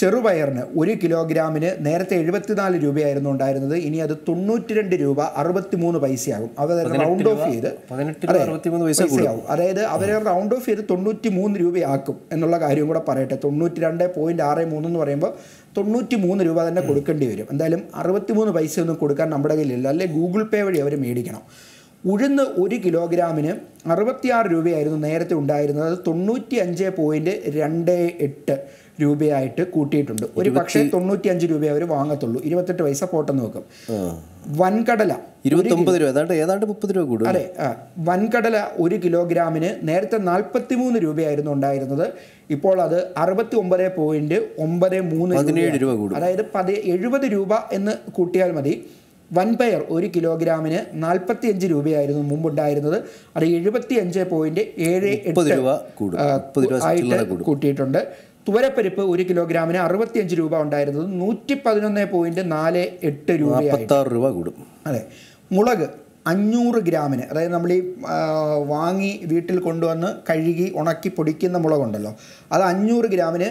ചെറുപയറിന് ഒരു കിലോഗ്രാമിന് നേരത്തെ എഴുപത്തിനാല് രൂപയായിരുന്നു ഉണ്ടായിരുന്നത് ഇനി അത് തൊണ്ണൂറ്റി രണ്ട് രൂപ അറുപത്തിമൂന്ന് പൈസയാകും അവർ റൗണ്ട് ഓഫ് ചെയ്ത് പൈസയാവും അതായത് അവർ റൗണ്ട് ഓഫ് ചെയ്ത് തൊണ്ണൂറ്റി മൂന്ന് രൂപയാക്കും എന്നുള്ള കാര്യം കൂടെ പറയട്ടെ തൊണ്ണൂറ്റി രണ്ട് പോയിന്റ് ആറ് മൂന്ന് എന്ന് പറയുമ്പോൾ തൊണ്ണൂറ്റി മൂന്ന് രൂപ തന്നെ കൊടുക്കേണ്ടി വരും എന്തായാലും അറുപത്തിമൂന്ന് ഒന്നും കൊടുക്കാൻ നമ്മുടെ കയ്യിലില്ല അല്ലെങ്കിൽ ഗൂഗിൾ പേ വഴി അവർ മേടിക്കണം ഉഴുന്ന് ഒരു കിലോഗ്രാമിന് അറുപത്തിയാറ് രൂപയായിരുന്നു നേരത്തെ ഉണ്ടായിരുന്നത് അത് തൊണ്ണൂറ്റി അഞ്ച് പോയിന്റ് രണ്ട് എട്ട് രൂപയായിട്ട് കൂട്ടിയിട്ടുണ്ട് ഒരു പക്ഷേ തൊണ്ണൂറ്റി അഞ്ച് രൂപ അവർ വാങ്ങത്തുള്ളൂ ഇരുപത്തെട്ട് പൈസ പോട്ടെന്ന് നോക്കും വൻകടല ഇരുപത്തൊമ്പത് രൂപ ഏതാണ്ട് മുപ്പത് രൂപ കൂടും അതെ വൻകടല ഒരു കിലോഗ്രാമിന് നേരത്തെ നാൽപ്പത്തി മൂന്ന് രൂപയായിരുന്നു ഉണ്ടായിരുന്നത് ഇപ്പോൾ അത് അറുപത്തി ഒമ്പത് പോയിന്റ് ഒമ്പത് മൂന്ന് രൂപ അതായത് പതി എഴുപത് രൂപ എന്ന് കൂട്ടിയാൽ മതി വൻപയർ ഒരു കിലോഗ്രാമിന് നാൽപ്പത്തി അഞ്ച് രൂപയായിരുന്നു മുമ്പുണ്ടായിരുന്നത് അത് എഴുപത്തി അഞ്ച് പോയിന്റ് ഏഴ് ആയിട്ട് കൂട്ടിയിട്ടുണ്ട് തുവരപ്പരിപ്പ് ഒരു കിലോഗ്രാമിന് അറുപത്തി അഞ്ച് രൂപ ഉണ്ടായിരുന്നത് നൂറ്റി പതിനൊന്ന് പോയിന്റ് നാല് എട്ട് രൂപ അതെ മുളക് അഞ്ഞൂറ് ഗ്രാമിന് അതായത് നമ്മൾ ഈ വാങ്ങി വീട്ടിൽ കൊണ്ടുവന്ന് കഴുകി ഉണക്കി പൊടിക്കുന്ന മുളകുണ്ടല്ലോ അത് അഞ്ഞൂറ് ഗ്രാമിന്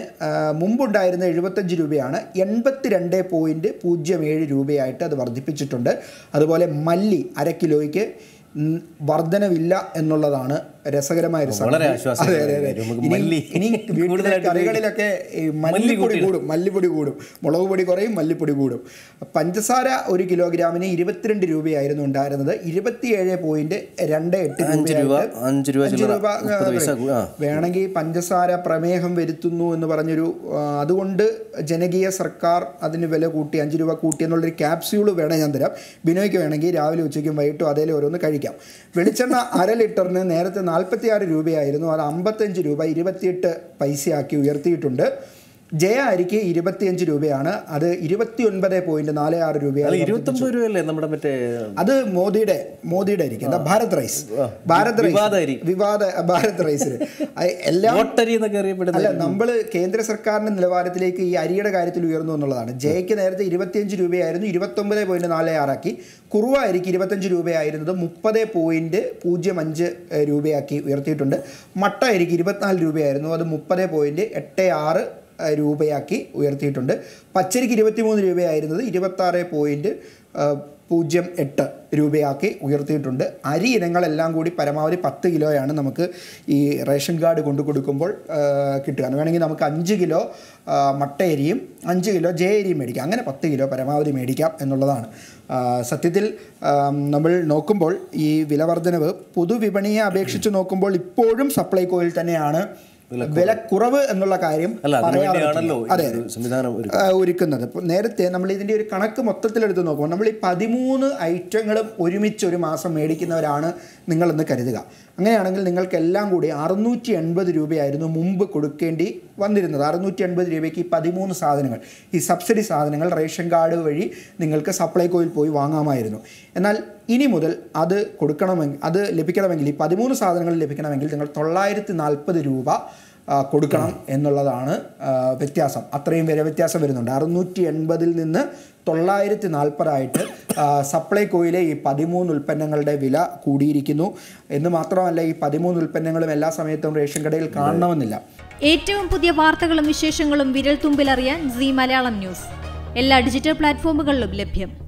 മുമ്പുണ്ടായിരുന്ന എഴുപത്തഞ്ച് രൂപയാണ് എൺപത്തി രണ്ട് പോയിൻറ്റ് പൂജ്യം ഏഴ് രൂപയായിട്ട് അത് വർദ്ധിപ്പിച്ചിട്ടുണ്ട് അതുപോലെ മല്ലി അര കിലോയ്ക്ക് വർധനവില്ല എന്നുള്ളതാണ് രസകരമായ കറികളിലൊക്കെ മല്ലിപ്പൊടി കൂടും മല്ലിപ്പൊടി കൂടും മുളക് പൊടി കുറയും മല്ലിപ്പൊടി കൂടും പഞ്ചസാര ഒരു കിലോഗ്രാമിന് ഇരുപത്തിരണ്ട് രൂപയായിരുന്നു ഉണ്ടായിരുന്നത് ഇരുപത്തിയേഴ് പോയിന്റ് രണ്ട് എട്ട് രൂപ വേണമെങ്കിൽ പഞ്ചസാര പ്രമേഹം വരുത്തുന്നു എന്ന് പറഞ്ഞൊരു അതുകൊണ്ട് ജനകീയ സർക്കാർ അതിന് വില കൂട്ടി അഞ്ച് രൂപ കൂട്ടി എന്നുള്ളൊരു ക്യാപ്സ്യൂൾ വേണേ ഞാൻ തരാം ബിനോയ്ക്ക് വേണമെങ്കിൽ രാവിലെ ഉച്ചയ്ക്കും വൈകിട്ടും അതേലും ഓരോന്ന് കഴിക്കാം ശ്രദ്ധിക്കാം വെളിച്ചെണ്ണ അര ലിറ്ററിന് നേരത്തെ നാൽപ്പത്തി ആറ് രൂപയായിരുന്നു അത് അമ്പത്തഞ്ച് രൂപ ഇരുപത്തിയെട്ട് പൈസയാക്കി ഉയർത്തിയിട്ടുണ്ട് ജയ അരിക്ക് ഇരുപത്തിയഞ്ച് രൂപയാണ് അത് ഇരുപത്തി ഒൻപത് പോയിന്റ് നാല് ആറ് രൂപയാണ് രൂപയല്ലേ നമ്മുടെ മറ്റേ അത് മോദിയുടെ മോദിയുടെ അരിക്ക് എന്താ ഭാരത് റൈസ് ഭാരത് റൈസ് വിവാദ ഭാരത് റൈസ് എല്ലാം അല്ല നമ്മൾ കേന്ദ്ര സർക്കാരിന്റെ നിലവാരത്തിലേക്ക് ഈ അരിയുടെ കാര്യത്തിൽ ഉയർന്നു എന്നുള്ളതാണ് ജയക്ക് നേരത്തെ ഇരുപത്തിയഞ്ച് രൂപയായിരുന്നു ഇരുപത്തി ഒമ്പത് പോയിന്റ് നാല് ആറാക്കി കുറുവ അരിക്ക് ഇരുപത്തിയഞ്ച് രൂപയായിരുന്നത് മുപ്പത് പോയിന്റ് പൂജ്യം അഞ്ച് രൂപയാക്കി ഉയർത്തിയിട്ടുണ്ട് മട്ട അരിക്ക് ഇരുപത്തിനാല് രൂപയായിരുന്നു അത് മുപ്പത് പോയിന്റ് എട്ട് ആറ് രൂപയാക്കി ഉയർത്തിയിട്ടുണ്ട് പച്ചരിക്ക് ഇരുപത്തിമൂന്ന് രൂപയായിരുന്നത് ഇരുപത്താറ് പോയിൻറ്റ് പൂജ്യം എട്ട് രൂപയാക്കി ഉയർത്തിയിട്ടുണ്ട് അരി ഇനങ്ങളെല്ലാം കൂടി പരമാവധി പത്ത് കിലോയാണ് നമുക്ക് ഈ റേഷൻ കാർഡ് കൊണ്ട് കൊടുക്കുമ്പോൾ കിട്ടുക എന്ന് വേണമെങ്കിൽ നമുക്ക് അഞ്ച് കിലോ മട്ടയരിയും അഞ്ച് കിലോ ജേ അരിയും മേടിക്കാം അങ്ങനെ പത്ത് കിലോ പരമാവധി മേടിക്കാം എന്നുള്ളതാണ് സത്യത്തിൽ നമ്മൾ നോക്കുമ്പോൾ ഈ വിലവർദ്ധനവ് പൊതുവിപണിയെ അപേക്ഷിച്ച് നോക്കുമ്പോൾ ഇപ്പോഴും സപ്ലൈകോയിൽ തന്നെയാണ് കുറവ് എന്നുള്ള കാര്യം അതെ ഒരുക്കുന്നത് നേരത്തെ നമ്മൾ ഇതിന്റെ ഒരു കണക്ക് മൊത്തത്തിലെടുത്ത് നോക്കുമ്പോൾ നമ്മൾ ഈ പതിമൂന്ന് ഐറ്റങ്ങളും ഒരുമിച്ച് ഒരു മാസം മേടിക്കുന്നവരാണ് നിങ്ങളെന്ന് കരുതുക അങ്ങനെയാണെങ്കിൽ എല്ലാം കൂടി അറുന്നൂറ്റി എൺപത് രൂപയായിരുന്നു മുമ്പ് കൊടുക്കേണ്ടി വന്നിരുന്നത് അറുന്നൂറ്റി എൺപത് രൂപയ്ക്ക് ഈ പതിമൂന്ന് സാധനങ്ങൾ ഈ സബ്സിഡി സാധനങ്ങൾ റേഷൻ കാർഡ് വഴി നിങ്ങൾക്ക് സപ്ലൈകോയിൽ പോയി വാങ്ങാമായിരുന്നു എന്നാൽ ഇനി മുതൽ അത് കൊടുക്കണമെങ്കിൽ അത് ലഭിക്കണമെങ്കിൽ ഈ പതിമൂന്ന് സാധനങ്ങൾ ലഭിക്കണമെങ്കിൽ നിങ്ങൾ തൊള്ളായിരത്തി നാൽപ്പത് രൂപ കൊടുക്കണം എന്നുള്ളതാണ് വ്യത്യാസം അത്രയും വില വ്യത്യാസം വരുന്നുണ്ട് അറുന്നൂറ്റി എൺപതിൽ നിന്ന് തൊള്ളായിരത്തി നാൽപ്പതായിട്ട് സപ്ലൈകോയിലെ ഈ പതിമൂന്ന് ഉൽപ്പന്നങ്ങളുടെ വില കൂടിയിരിക്കുന്നു എന്ന് മാത്രമല്ല ഈ പതിമൂന്ന് ഉൽപ്പന്നങ്ങളും എല്ലാ സമയത്തും റേഷൻ കടയിൽ കാണണമെന്നില്ല ഏറ്റവും പുതിയ വാർത്തകളും വിശേഷങ്ങളും വിരൽ തുമ്പിലറിയാൻ സി മലയാളം ന്യൂസ് എല്ലാ ഡിജിറ്റൽ പ്ലാറ്റ്ഫോമുകളിലും ലഭ്യം